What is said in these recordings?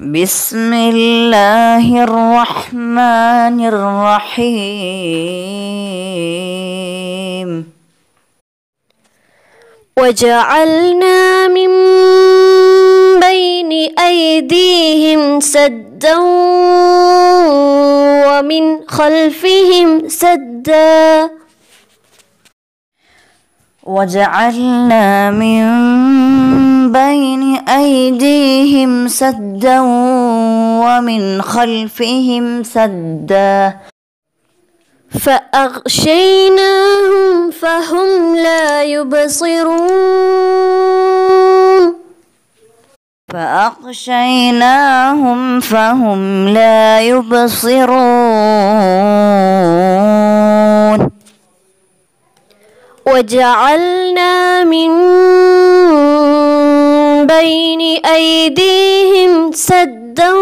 بسم الله الرحمن الرحيم وجعلنا من بين أيديهم سدا ومن خلفهم سدا وجعلنا من بين أيديهم سدا ومن خلفهم سدا فأغشيناهم فهم لا يبصرون فأغشيناهم فهم لا يبصرون وجعلنا من بين أيديهم سدا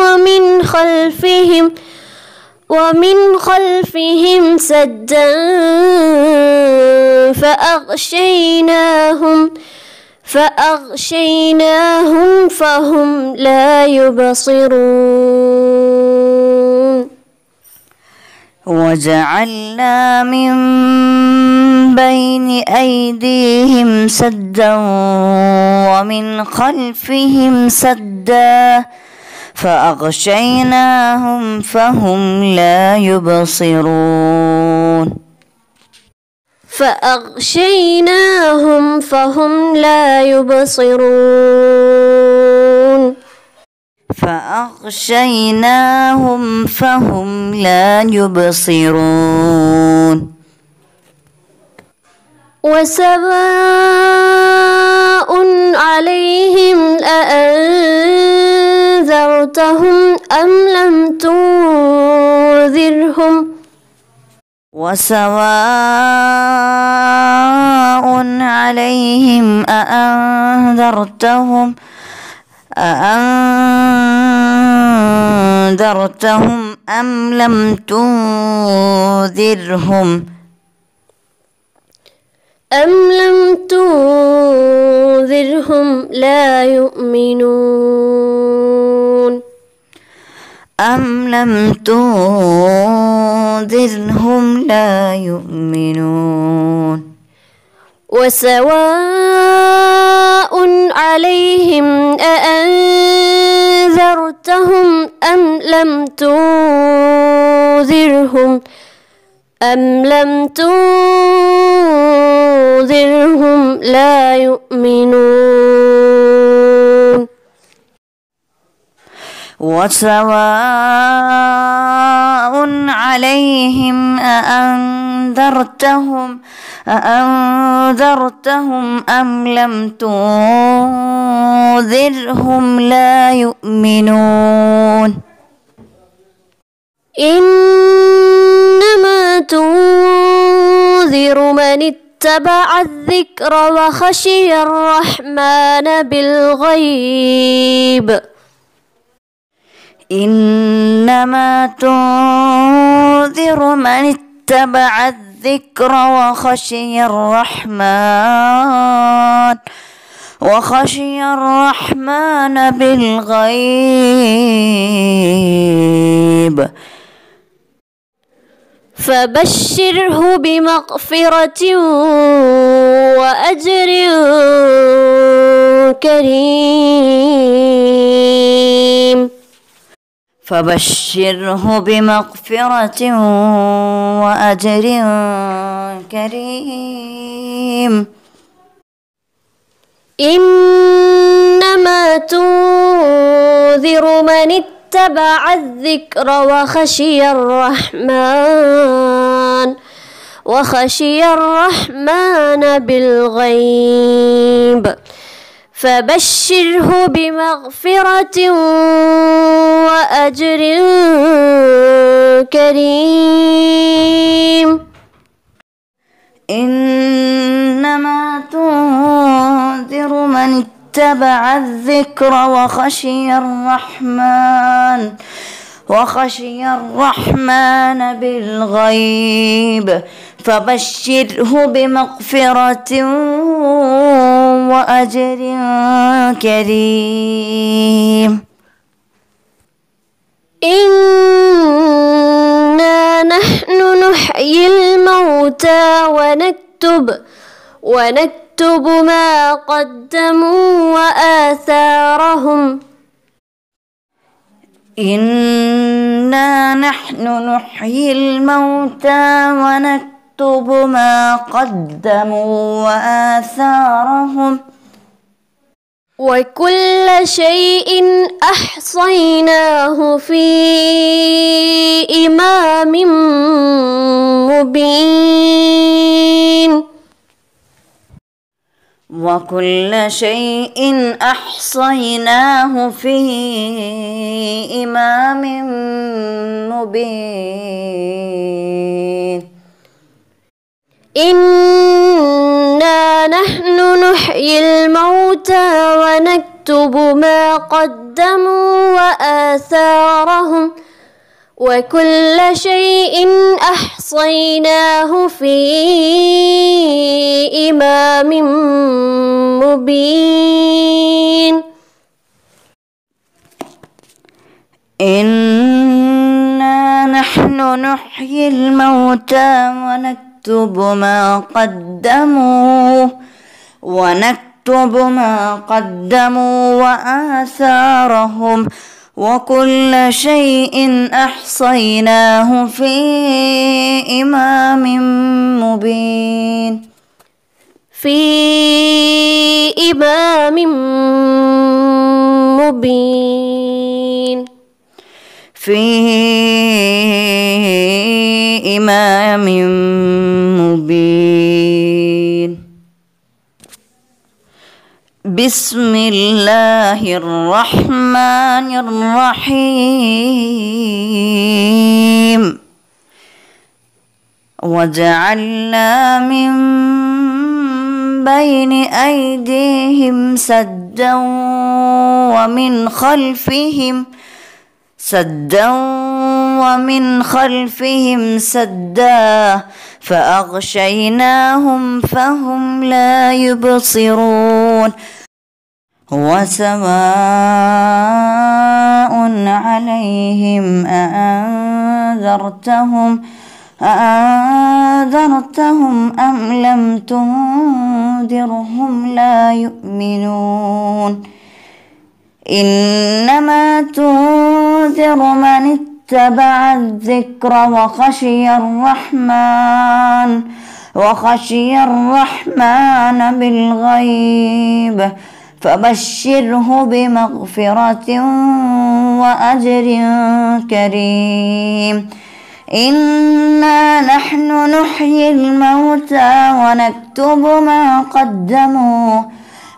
ومن خلفهم ومن خلفهم سدا فأغشيناهم فأغشيناهم فهم لا يبصرون وجعلنا من بين أيديهم سدا ومن خلفهم سدا فأغشيناهم فهم لا يبصرون فأغشيناهم فهم لا يبصرون فأغشيناهم فهم لا يبصرون وسواء عليهم أأنذرتهم أم لم تنذرهم وسواء عليهم أأنذرتهم أم أأنذرتهم أم لم تنذرهم أم لم تنذرهم لا يؤمنون أم لم تنذرهم لا يؤمنون وسواء عليهم أأنذرتهم أم لم تنذرهم أم لم تنذرهم لا يؤمنون وسواء عليهم أأنذرتهم أأنذرتهم أم لم تنذرهم لا يؤمنون إنما تنذر من اتبع الذكر وخشي الرحمن بالغيب إنما تنذر من اتبع الذكر وخشي الرحمن وخشي الرحمن بالغيب فبشره بمغفرة وأجر كريم فبشره بمغفرة وأجر كريم إنما تنذر من اتبع الذكر وخشي الرحمن وخشي الرحمن بالغيب فبشره بمغفرة وأجر كريم إنما تنذر من اتبع الذكر وخشي الرحمن وخشي الرحمن بالغيب فبشره بمغفرة وأجر كريم إنا نحن نحيي الموتى ونكتب ونكتب ما قدموا وآثارهم إنا نحن نحيي الموتى ونكتب نكتب ما قدموا وآثارهم وكل شيء أحصيناه في إمام مبين وكل شيء أحصيناه في إمام مبين إنا نحن نحيي الموتى ونكتب ما قدموا وآثارهم وكل شيء أحصيناه في إمام مبين إنا نحن نحيي الموتى ونكتب ونكتب ما قدموا ونكتب ما قدموا وآثارهم وكل شيء أحصيناه في إمام مبين في إمام مبين في إمام إمام مبين بسم الله الرحمن الرحيم وجعلنا من بين أيديهم سدا ومن خلفهم ۖ سدا ومن خلفهم سدا فأغشيناهم فهم لا يبصرون وسواء عليهم أأنذرتهم أأنذرتهم أم لم تنذرهم لا يؤمنون إنما تنذرهم تنذر من اتبع الذكر وخشي الرحمن وخشي الرحمن بالغيب فبشره بمغفرة وأجر كريم إنا نحن نحيي الموتى ونكتب ما قدموا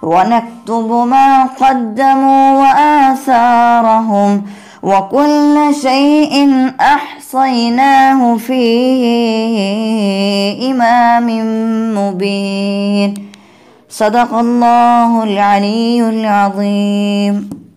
ونكتب ما قدموا وآثارهم وكل شيء أحصيناه في إمام مبين صدق الله العلي العظيم